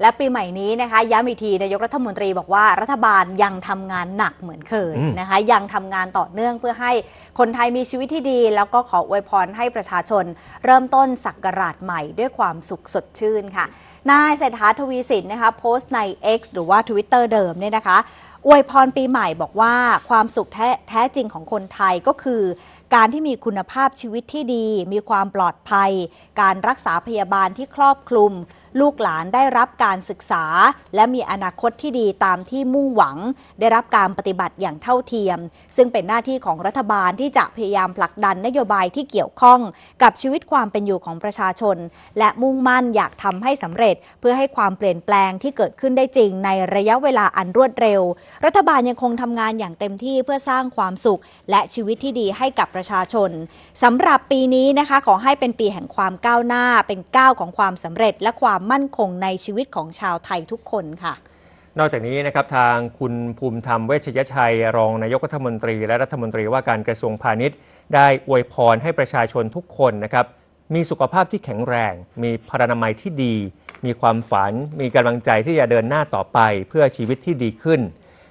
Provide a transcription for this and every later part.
และปีใหม่นี้นะคะย้ำอีกทีนายกรัฐมนตรีบอกว่ารัฐบาลยังทำงานหนักเหมือนเคยนะคะยังทำงานต่อเนื่องเพื่อให้คนไทยมีชีวิตที่ดี แล้วก็ขออวยพรให้ประชาชนเริ่มต้นศักราชใหม่ด้วยความสุขสดชื่นค่ะนายเศรษฐาทวีสินนะคะโพสต์ใน X หรือว่า Twitter เดิมเนี่ยนะคะอวยพรปีใหม่บอกว่าความสุขแท้แท้จริงของคนไทยก็คือ การที่มีคุณภาพชีวิตที่ดี มีความปลอดภัย การรักษาพยาบาลที่ครอบคลุมลูกหลานได้รับการศึกษาและมีอนาคตที่ดีตามที่มุ่งหวัง ได้รับการปฏิบัติอย่างเท่าเทียม ซึ่งเป็นหน้าที่ของรัฐบาลที่จะพยายามผลักดันนโยบายที่เกี่ยวข้องกับชีวิตความเป็นอยู่ของประชาชน และมุ่งมั่นอยากทำให้สำเร็จเพื่อให้ความเปลี่ยนแปลงที่เกิดขึ้นได้จริง ในระยะเวลาอันรวดเร็ว รัฐบาลยังคงทำงานอย่างเต็มที่เพื่อสร้างความสุข และชีวิตที่ดีให้กับประชาชนสำหรับปีนี้นะคะขอให้เป็นปีแห่งความก้าวหน้า เป็นก้าวของความสำเร็จและความมั่นคงในชีวิตของชาวไทยทุกคนค่ะ นอกจากนี้นะครับทางคุณภูมิธรรมเวชยชัยรองนายกรัฐมนตรีและรัฐมนตรีว่าการกระทรวงพาณิชย์ ได้อวยพรให้ประชาชนทุกคนนะครับ มีสุขภาพที่แข็งแรง มีพรรณนามัยที่ดี มีความฝัน มีกำลังใจที่จะเดินหน้าต่อไปเพื่อชีวิตที่ดีขึ้น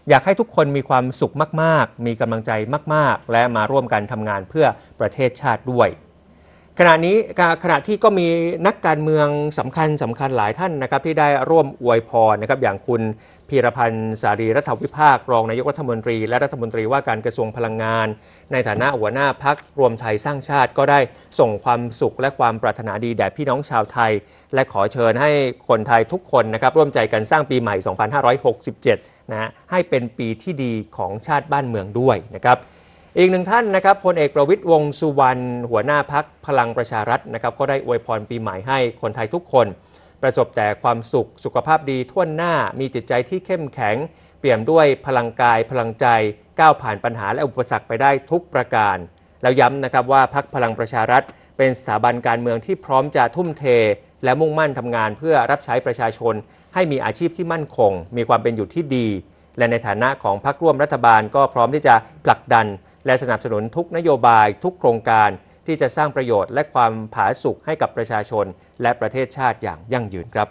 อยากให้ทุกคนมีความสุขมาก ๆ มีกำลังใจมาก ๆ และมาร่วมกันทำงานเพื่อประเทศชาติด้วยขณะนี้ขณะที่ก็มีนักการเมืองสำคัญสำคัญหลายท่านนะครับ ที่ได้ร่วมอวยพรนะครับอย่างคุณพีรพันธ์สารีรัฐวิภาค รองนายกรัฐมนตรี และรัฐมนตรีว่าการกระทรวงพลังงานในฐานะหัวหน้าพักรวมไทยสร้างชาติก็ได้ส่งความสุขและความปรารถนาดีแด่พี่น้องชาวไทย และขอเชิญให้คนไทยทุกคนนะครับร่วมใจกันสร้างปีใหม่ 2567 นะให้เป็นปีที่ดีของชาติบ้านเมืองด้วยนะครับอีกหนึ่งท่านนะครับพลเอกประวิทย์วงสุวรรณหัวหน้าพักพลังประชารัฐนะครับก็ได้อวยพรปีใหม่ให้คนไทยทุกคน ประสบแต่ความสุขสุขภาพดีท่วนหน้ามีจิตใจที่เข้มแข็ง เปี่ยมด้วยพลังกายพลังใจก้าวผ่านปัญหาและอุปสรรคไปได้ทุกประการ แล้วย้ำนะครับว่าพักพลังประชารัฐเป็นสถาบันการเมืองที่พร้อมจะทุ่มเทและมุ่งมั่นทำงานเพื่อรับใช้ประชาชน ให้มีอาชีพที่มั่นคง มีความเป็นอยู่ที่ดี และในฐานะของพักร่วมรัฐบาลก็พร้อมที่จะผลักดันและสนับสนุนทุกนโยบายทุกโครงการ ที่จะสร้างประโยชน์และความผาสุกให้กับประชาชน และประเทศชาติอย่างยั่งยืนครับ